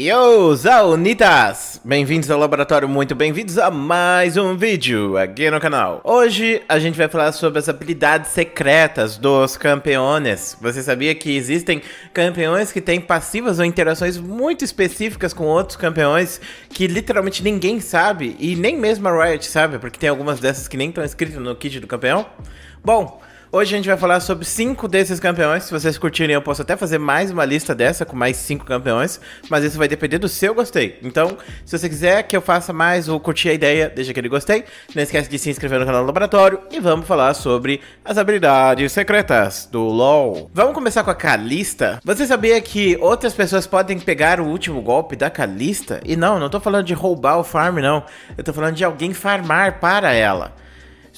Yo, Zaunitas! Bem-vindos ao laboratório, muito bem-vindos a mais um vídeo aqui no canal. Hoje a gente vai falar sobre as habilidades secretas dos campeões. Você sabia que existem campeões que têm passivas ou interações muito específicas com outros campeões que literalmente ninguém sabe e nem mesmo a Riot sabe, porque tem algumas dessas que nem estão escritas no kit do campeão? Bom, Hoje a gente vai falar sobre cinco desses campeões. Se vocês curtirem, eu posso até fazer mais uma lista dessa com mais cinco campeões, mas isso vai depender do seu gostei. Então, se você quiser que eu faça mais ou curtir a ideia, deixa aquele gostei. Não esquece de se inscrever no canal do Laboratório e vamos falar sobre as habilidades secretas do LoL. Vamos começar com a Kalista. Você sabia que outras pessoas podem pegar o último golpe da Kalista? E não, não tô falando de roubar o farm, não. Eu tô falando de alguém farmar para ela.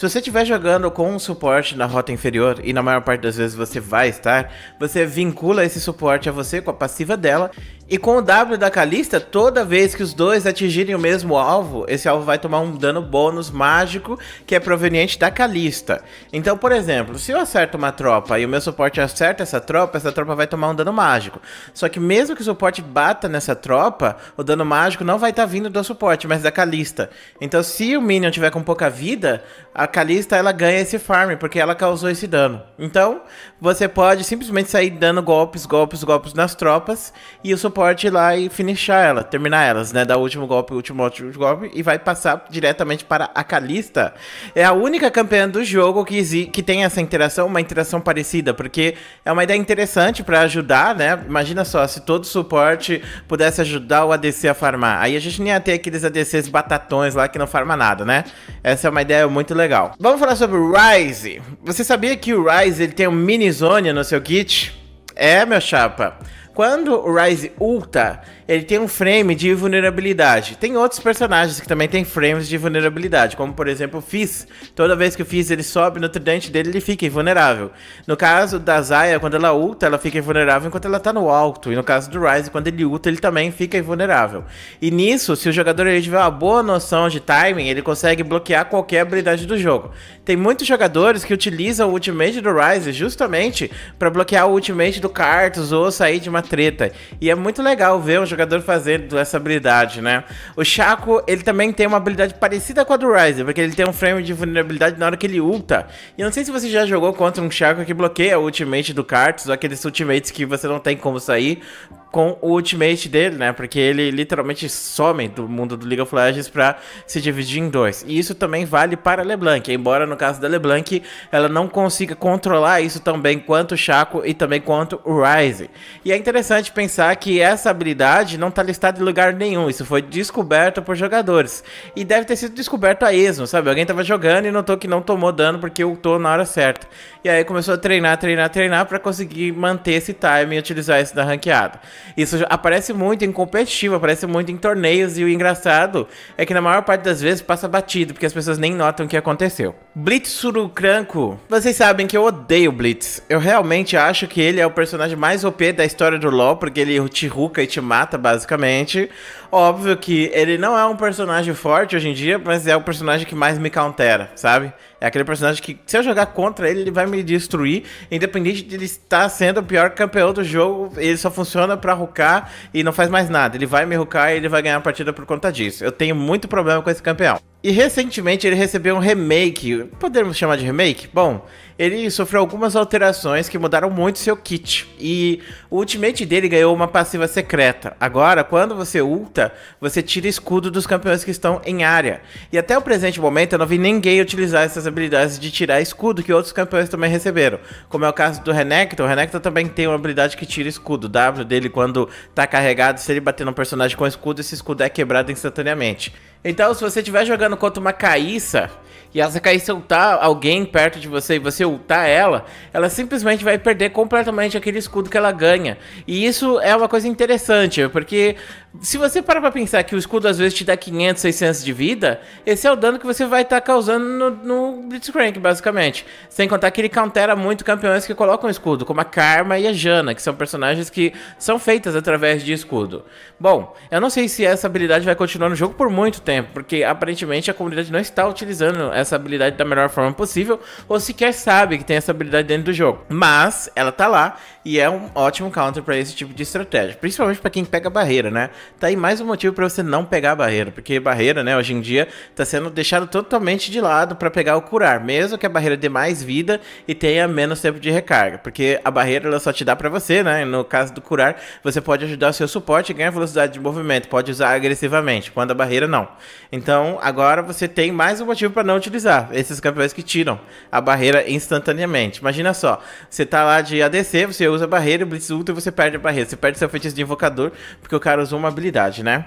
Se você estiver jogando com um suporte na rota inferior, e na maior parte das vezes você vai estar, você vincula esse suporte a você com a passiva dela, e com o W da Kalista. toda vez que os dois atingirem o mesmo alvo, esse alvo vai tomar um dano bônus mágico que é proveniente da Kalista. Então, por exemplo, se eu acerto uma tropa e o meu suporte acerta essa tropa, essa tropa vai tomar um dano mágico. Só que mesmo que o suporte bata nessa tropa, o dano mágico não vai estar tá vindo do suporte, mas da Kalista. Então, se o Minion tiver com pouca vida, a Kalista ela ganha esse farm, porque ela causou esse dano. Então, você pode simplesmente sair dando golpes, golpes, golpes nas tropas e o suporte ir lá e finishar ela, terminar elas, né? Dar o último golpe, último, último golpe e vai passar diretamente para a Kalista. É a única campeã do jogo que, que tem essa interação, uma interação parecida, porque é uma ideia interessante para ajudar, né? Imagina só, se todo suporte pudesse ajudar o ADC a farmar. Aí a gente nem ia ter aqueles ADCs batatões lá que não farma nada, né? Essa é uma ideia muito legal legal. Vamos falar sobre o Rise. Você sabia que o Rise ele tem um mini zone no seu kit? É, meu chapa. Quando o Rise ulta, ele tem um frame de vulnerabilidade. Tem outros personagens que também tem frames de vulnerabilidade, como por exemplo o Fizz. Toda vez que o Fizz ele sobe no tridente dele, ele fica invulnerável. No caso da Zaya, quando ela ulta, ela fica invulnerável enquanto ela tá no alto. E no caso do Rise, quando ele ulta, ele também fica invulnerável. E nisso, se o jogador ele tiver uma boa noção de timing, ele consegue bloquear qualquer habilidade do jogo. Tem muitos jogadores que utilizam o ultimate do Rise justamente para bloquear o ultimate do Cartus ou sair de uma uma treta. E é muito legal ver um jogador fazendo essa habilidade, né? O Chaco, ele também tem uma habilidade parecida com a do Ryzen, porque ele tem um frame de vulnerabilidade na hora que ele ulta. E eu não sei se você já jogou contra um Chaco que bloqueia o ultimate do Karthus, ou aqueles ultimates que você não tem como sair, com o ultimate dele, né? Porque ele literalmente some do mundo do League of Legends para se dividir em dois. E isso também vale para LeBlanc, embora no caso da LeBlanc ela não consiga controlar isso tão bem quanto o Chaco e também quanto o Ryze. E é interessante pensar que essa habilidade não está listada em lugar nenhum, isso foi descoberto por jogadores. E deve ter sido descoberto a esmo, sabe? Alguém estava jogando e notou que não tomou dano porque ultou na hora certa. E aí começou a treinar, treinar, treinar para conseguir manter esse time e utilizar isso na ranqueada. Isso aparece muito em competitivo, aparece muito em torneios e o engraçado é que na maior parte das vezes passa batido, porque as pessoas nem notam o que aconteceu. Blitz Surucranco. Vocês sabem que eu odeio Blitz. Eu realmente acho que ele é o personagem mais OP da história do LoL, porque ele te ruca e te mata, basicamente. Óbvio que ele não é um personagem forte hoje em dia, mas é o personagem que mais me countera, sabe? É aquele personagem que, se eu jogar contra ele, ele vai me destruir. Independente de ele estar sendo o pior campeão do jogo, ele só funciona pra rucar e não faz mais nada. Ele vai me rucar e ele vai ganhar a partida por conta disso. Eu tenho muito problema com esse campeão. E recentemente ele recebeu um remake. Podemos chamar de remake? Bom, ele sofreu algumas alterações que mudaram muito seu kit. E o ultimate dele ganhou uma passiva secreta. Agora, quando você ulta, você tira escudo dos campeões que estão em área. E até o presente momento eu não vi ninguém utilizar essas habilidades de tirar escudo que outros campeões também receberam. Como é o caso do Renekton, o Renekton também tem uma habilidade que tira escudo. O W dele, quando tá carregado, se ele bater num personagem com escudo, esse escudo é quebrado instantaneamente. Então, se você estiver jogando contra uma caíça e essa caíça ultar alguém perto de você e você ultar ela, ela simplesmente vai perder completamente aquele escudo que ela ganha. E isso é uma coisa interessante, porque se você parar pra pensar que o escudo às vezes te dá 500, 600 de vida, esse é o dano que você vai estar tá causando no, no Blitzcrank, basicamente. Sem contar que ele countera muito campeões que colocam escudo, como a Karma e a Janna, que são personagens que são feitas através de escudo. Bom, eu não sei se essa habilidade vai continuar no jogo por muito tempo, porque aparentemente a comunidade não está utilizando essa habilidade da melhor forma possível, ou sequer sabe que tem essa habilidade dentro do jogo. Mas ela tá lá e é um ótimo counter para esse tipo de estratégia, principalmente para quem pega barreira, né? tá aí mais um motivo para você não pegar a barreira, porque barreira, né, hoje em dia tá sendo deixado totalmente de lado para pegar o curar, mesmo que a barreira dê mais vida e tenha menos tempo de recarga, porque a barreira ela só te dá para você, né? No caso do curar, você pode ajudar o seu suporte a ganhar velocidade de movimento, pode usar agressivamente, quando a barreira não. Então, agora você tem mais um motivo para não utilizar esses campeões que tiram a barreira instantaneamente. Imagina só, você tá lá de ADC, você usa a barreira, o Blitz Ultra e você perde a barreira, você perde seu feitiço de invocador, porque o cara usou uma amabilidade, né?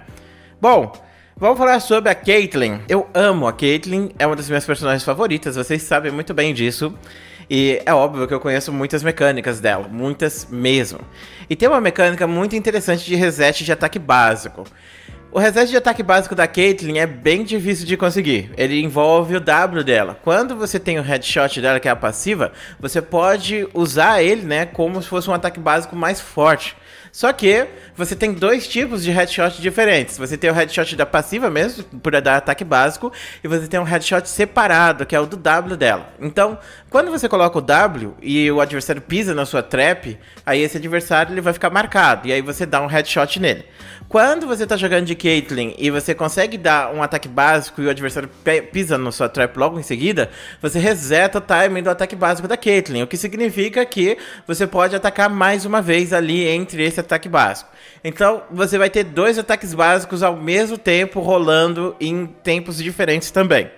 Bom, vamos falar sobre a Caitlyn. Eu amo a Caitlyn, é uma das minhas personagens favoritas, vocês sabem muito bem disso. E é óbvio que eu conheço muitas mecânicas dela, muitas mesmo. E tem uma mecânica muito interessante de reset de ataque básico. O reset de ataque básico da Caitlyn é bem difícil de conseguir. Ele envolve o W dela. Quando você tem o headshot dela, que é a passiva, você pode usar ele, né, como se fosse um ataque básico mais forte. Só que você tem dois tipos de headshot diferentes. Você tem o headshot da passiva mesmo, por dar ataque básico, e você tem um headshot separado, que é o do W dela. Então, quando você coloca o W e o adversário pisa na sua trap, aí esse adversário ele vai ficar marcado, e aí você dá um headshot nele. Quando você tá jogando de Caitlyn e você consegue dar um ataque básico e o adversário pisa na sua trap logo em seguida, você reseta o timing do ataque básico da Caitlyn, o que significa que você pode atacar mais uma vez ali entre esse ataque básico. Então, você vai ter dois ataques básicos ao mesmo tempo rolando em tempos diferentes também.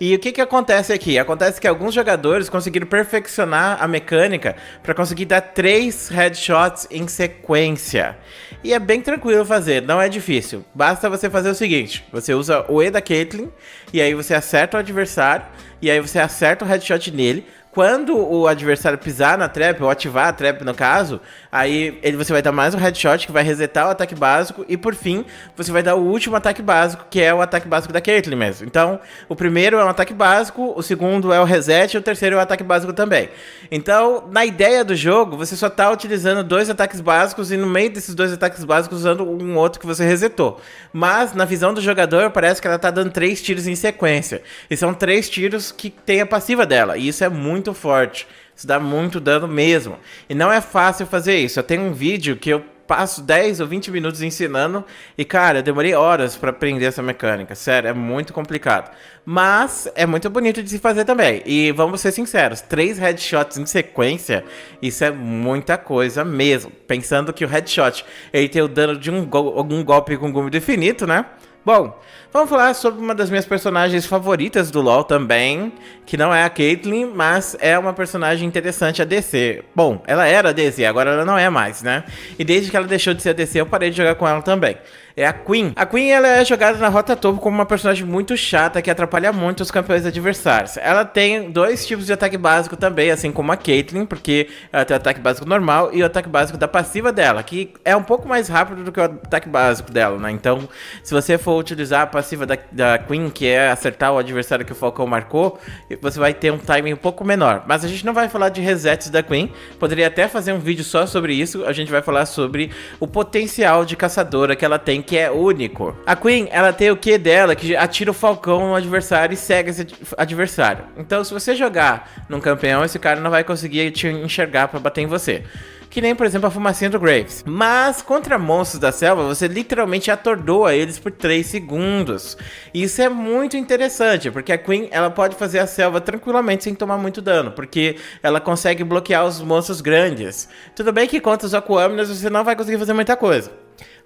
E o que, que acontece aqui? Acontece que alguns jogadores conseguiram perfeccionar a mecânica para conseguir dar três headshots em sequência. E é bem tranquilo fazer, não é difícil. Basta você fazer o seguinte: você usa o E da Caitlyn, e aí você acerta o adversário, e aí você acerta o headshot nele, quando o adversário pisar na trap, ou ativar a trap no caso, aí ele, você vai dar mais um headshot que vai resetar o ataque básico. E por fim, você vai dar o último ataque básico, que é o ataque básico da Caitlyn mesmo. Então, o primeiro é um ataque básico, o segundo é o reset e o terceiro é o ataque básico também. Então, na ideia do jogo, você só tá utilizando dois ataques básicos e no meio desses dois ataques básicos usando um outro que você resetou. Mas, na visão do jogador, parece que ela tá dando três tiros em sequência. E são três tiros que tem a passiva dela. E isso é muito muito forte. Isso dá muito dano mesmo. E não é fácil fazer isso. Eu tenho um vídeo que eu passo 10 ou 20 minutos ensinando e, cara, eu demorei horas para aprender essa mecânica. Sério, é muito complicado. Mas é muito bonito de se fazer também. E vamos ser sinceros, três headshots em sequência, isso é muita coisa mesmo. Pensando que o headshot, ele tem o dano de um, go um golpe com gume do infinito, né? Bom, vamos falar sobre uma das minhas personagens favoritas do LoL também, que não é a Caitlyn, mas é uma personagem interessante a DC. Bom, ela era a DC, agora ela não é mais, né? E desde que ela deixou de ser a DC, eu parei de jogar com ela também é a Queen. A Queen ela é jogada na rota topo como uma personagem muito chata que atrapalha muito os campeões adversários. Ela tem dois tipos de ataque básico também, assim como a Caitlyn, porque ela tem o ataque básico normal e o ataque básico da passiva dela, que é um pouco mais rápido do que o ataque básico dela, né? Então, se você for utilizar a passiva da, da Queen, que é acertar o adversário que o Falcão marcou, você vai ter um timing um pouco menor. Mas a gente não vai falar de resets da Queen, poderia até fazer um vídeo só sobre isso, a gente vai falar sobre o potencial de caçadora que ela tem que é único. A Queen, ela tem o que dela, que atira o falcão no adversário e cega esse adversário. Então, se você jogar num campeão, esse cara não vai conseguir te enxergar para bater em você que nem, por exemplo, a fumacinha do Graves. Mas contra monstros da selva, você literalmente atordoa eles por 3 segundos. Isso é muito interessante, porque a Queen ela pode fazer a selva tranquilamente sem tomar muito dano, porque ela consegue bloquear os monstros grandes. Tudo bem que contra os Aquaminas você não vai conseguir fazer muita coisa.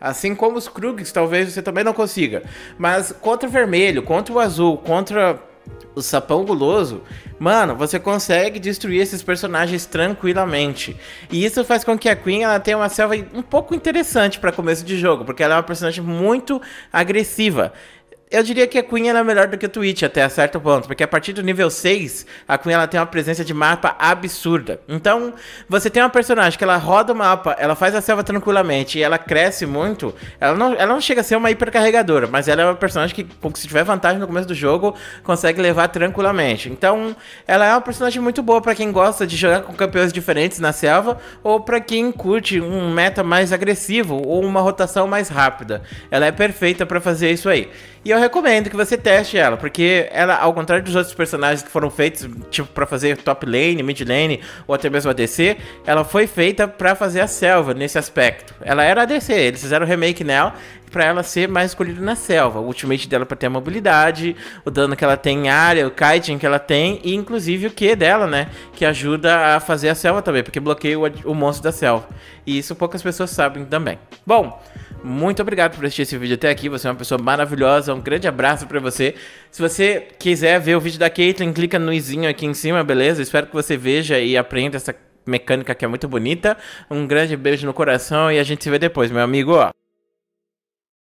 Assim como os Krugs, talvez você também não consiga. Mas contra o vermelho, contra o azul, contra o sapão guloso, mano, você consegue destruir esses personagens tranquilamente. E isso faz com que a Queen ela tenha uma selva um pouco interessante para começo de jogo, porque ela é uma personagem muito agressiva. Eu diria que a Queen é melhor do que o Twitch até certo ponto, porque a partir do nível 6, a Queen ela tem uma presença de mapa absurda. Então, você tem uma personagem que ela roda o mapa, ela faz a selva tranquilamente e ela cresce muito, ela não, ela não chega a ser uma hipercarregadora, mas ela é uma personagem que, se tiver vantagem no começo do jogo, consegue levar tranquilamente. Então, ela é uma personagem muito boa para quem gosta de jogar com campeões diferentes na selva ou para quem curte um meta mais agressivo ou uma rotação mais rápida. Ela é perfeita para fazer isso aí. E eu eu recomendo que você teste ela, porque ela, ao contrário dos outros personagens que foram feitos, tipo, para fazer top lane, mid lane, ou até mesmo ADC, ela foi feita para fazer a selva nesse aspecto. Ela era ADC, eles fizeram o remake nela para ela ser mais escolhida na selva. O ultimate dela para ter a mobilidade, o dano que ela tem em área, o kiting que ela tem e inclusive o Q dela, né, que ajuda a fazer a selva também, porque bloqueia o, o monstro da selva. E isso poucas pessoas sabem também. Bom, muito obrigado por assistir esse vídeo até aqui. Você é uma pessoa maravilhosa. Um grande abraço pra você. Se você quiser ver o vídeo da Caitlyn, clica no izinho aqui em cima, beleza? Espero que você veja e aprenda essa mecânica que é muito bonita. Um grande beijo no coração e a gente se vê depois, meu amigo.